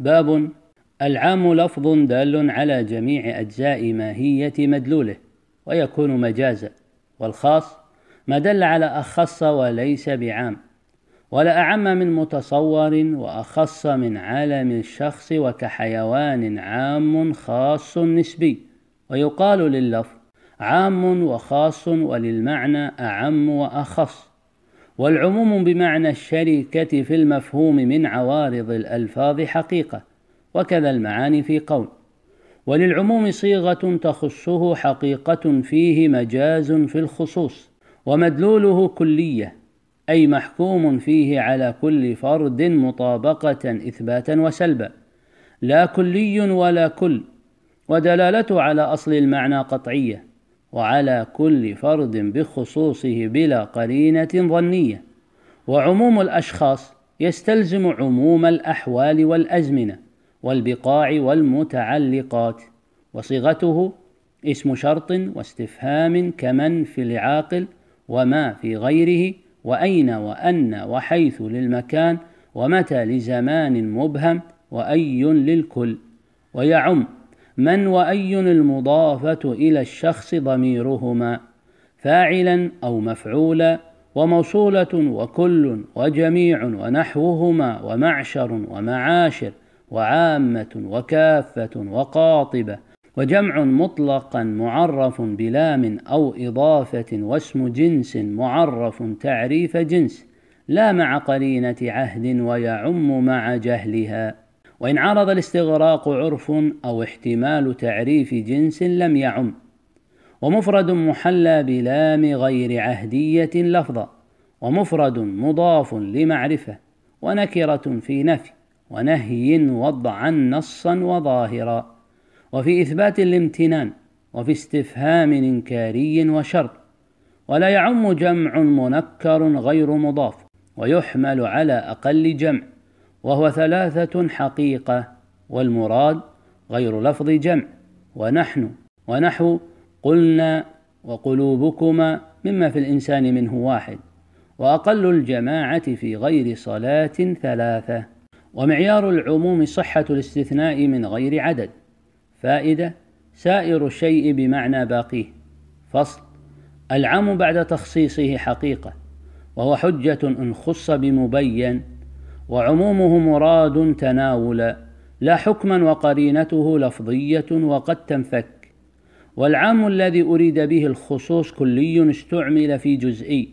باب العام لفظ دال على جميع أجزاء ماهية مدلوله ويكون مجازا والخاص ما دل على أخص وليس بعام ولا أعم من متصور وأخص من عالم الشخص وكحيوان عام خاص نسبي ويقال لللفظ عام وخاص وللمعنى أعم وأخص والعموم بمعنى الشركة في المفهوم من عوارض الألفاظ حقيقة وكذا المعاني في قول وللعموم صيغة تخصه حقيقة فيه مجاز في الخصوص ومدلوله كلية أي محكوم فيه على كل فرد مطابقة إثباتا وسلبا لا كلي ولا كل ودلالته على أصل المعنى قطعية وعلى كل فرد بخصوصه بلا قرينة ظنية وعموم الأشخاص يستلزم عموم الأحوال والأزمنة والبقاع والمتعلقات وصيغته اسم شرط واستفهام كمن في العاقل وما في غيره وأين وأن وحيث للمكان ومتى لزمان مبهم وأي للكل ويعم من وأي المضافة إلى الشخص ضميرهما فاعلا أو مفعولا وموصولة وكل وجميع ونحوهما ومعشر ومعاشر وعامة وكافة وقاطبة وجمع مطلقا معرف بلام أو إضافة واسم جنس معرف تعريف جنس لا مع قرينة عهد ويعم مع جهلها وإن عارض الاستغراق عرف أو احتمال تعريف جنس لم يعم ومفرد محلى بلام غير عهدية لفظا ومفرد مضاف لمعرفة ونكرة في نفي ونهي وضعا نصا وظاهرا وفي إثبات الامتنان وفي استفهام إنكاري وشر ولا يعم جمع منكر غير مضاف ويحمل على أقل جمع وهو ثلاثة حقيقة والمراد غير لفظ جمع ونحن ونحو قلنا وقلوبكما مما في الإنسان منه واحد وأقل الجماعة في غير صلاة ثلاثة ومعيار العموم صحة الاستثناء من غير عدد فائدة سائر الشيء بمعنى باقيه فصل العام بعد تخصيصه حقيقة وهو حجة إن خص بمبين وعمومه مراد تناولا لا حكما وقرينته لفظية وقد تنفك والعام الذي أريد به الخصوص كلي استعمل في جزئي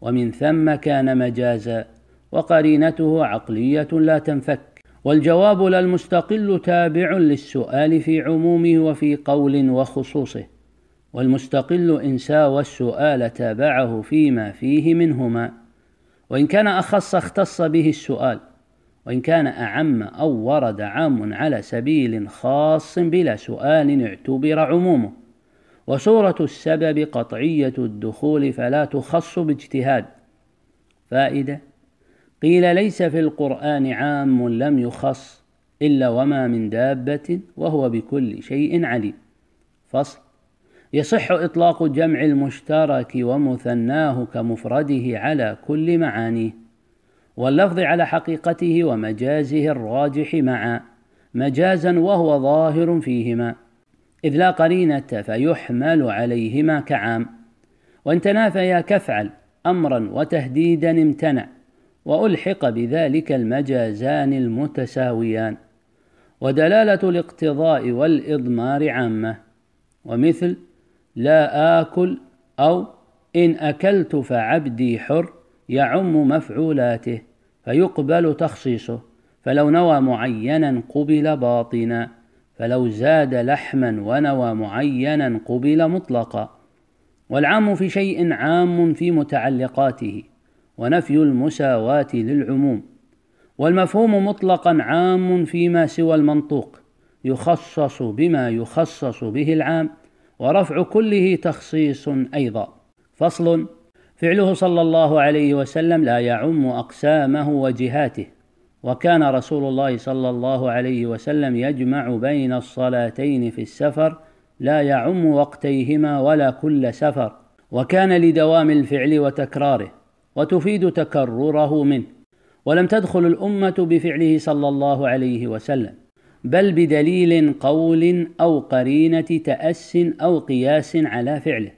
ومن ثم كان مجازا وقرينته عقلية لا تنفك والجواب لا المستقل تابع للسؤال في عمومه وفي قول وخصوصه والمستقل إن ساوى السؤال تابعه فيما فيه منهما وإن كان أخص اختص به السؤال وإن كان أعم أو ورد عام على سبيل خاص بلا سؤال اعتبر عمومه وصورة السبب قطعية الدخول فلا تخص باجتهاد فائدة قيل ليس في القرآن عام لم يخص إلا وما من دابة وهو بكل شيء عليم فصل يصح إطلاق الجمع المشترك ومثناه كمفرده على كل معانيه واللفظ على حقيقته ومجازه الراجح معا مجازا وهو ظاهر فيهما إذ لا قرينة فيحمل عليهما كعام وإن تنافيا كفعل أمرا وتهديدا امتنع وألحق بذلك المجازان المتساويان ودلالة الاقتضاء والإضمار عامة ومثل لا آكل أو إن أكلت فعبدي حر يعم مفعولاته فيقبل تخصيصه فلو نوى معينا قبل باطنا فلو زاد لحما ونوى معينا قبل مطلقا والعام في شيء عام في متعلقاته ونفي المساواه للعموم والمفهوم مطلقا عام فيما سوى المنطوق يخصص بما يخصص به العام ورفع كله تخصيص أيضا فصل فعله صلى الله عليه وسلم لا يعم أقسامه وجهاته وكان رسول الله صلى الله عليه وسلم يجمع بين الصلاتين في السفر لا يعم وقتيهما ولا كل سفر وكان لدوام الفعل وتكراره وتفيد تكرره منه ولم تدخل الامه بفعله صلى الله عليه وسلم بل بدليل قول او قرينه تاس او قياس على فعله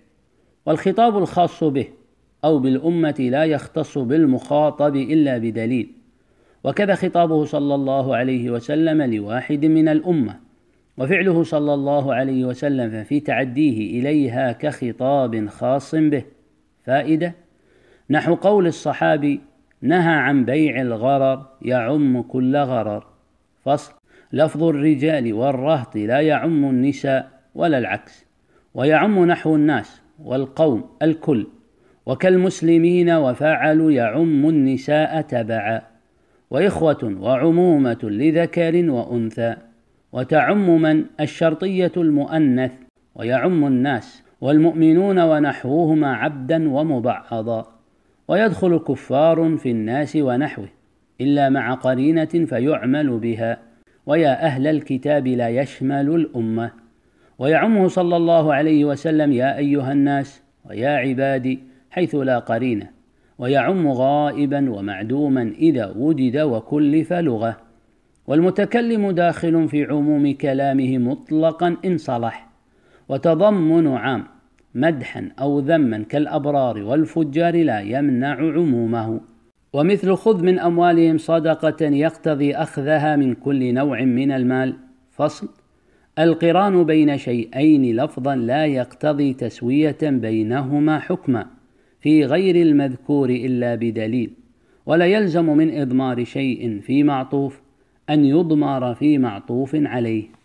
والخطاب الخاص به او بالامه لا يختص بالمخاطب الا بدليل وكذا خطابه صلى الله عليه وسلم لواحد من الامه وفعله صلى الله عليه وسلم في تعديه اليها كخطاب خاص به فائده نحو قول الصحابي نهى عن بيع الغرر يعم كل غرر فصل لفظ الرجال والرهط لا يعم النساء ولا العكس ويعم نحو الناس والقوم الكل وكالمسلمين وفعل يعم النساء تبعا وإخوة وعمومة لذكر وأنثى وتعم من الشرطية المؤنث ويعم الناس والمؤمنون ونحوهما عبدا ومبعضا ويدخل كفار في الناس ونحوه إلا مع قرينة فيعمل بها ويا أهل الكتاب لا يشمل الأمة ويعمه صلى الله عليه وسلم يا أيها الناس ويا عبادي حيث لا قرينة ويعم غائبا ومعدوما إذا وجد وكلف لغة والمتكلم داخل في عموم كلامه مطلقا إن صلح وتضمن عام مدحا أو ذما كالأبرار والفجار لا يمنع عمومه ومثل خذ من أموالهم صدقة يقتضي أخذها من كل نوع من المال فصل القران بين شيئين لفظا لا يقتضي تسوية بينهما حكما في غير المذكور إلا بدليل ولا يلزم من إضمار شيء في معطوف أن يضمر في معطوف عليه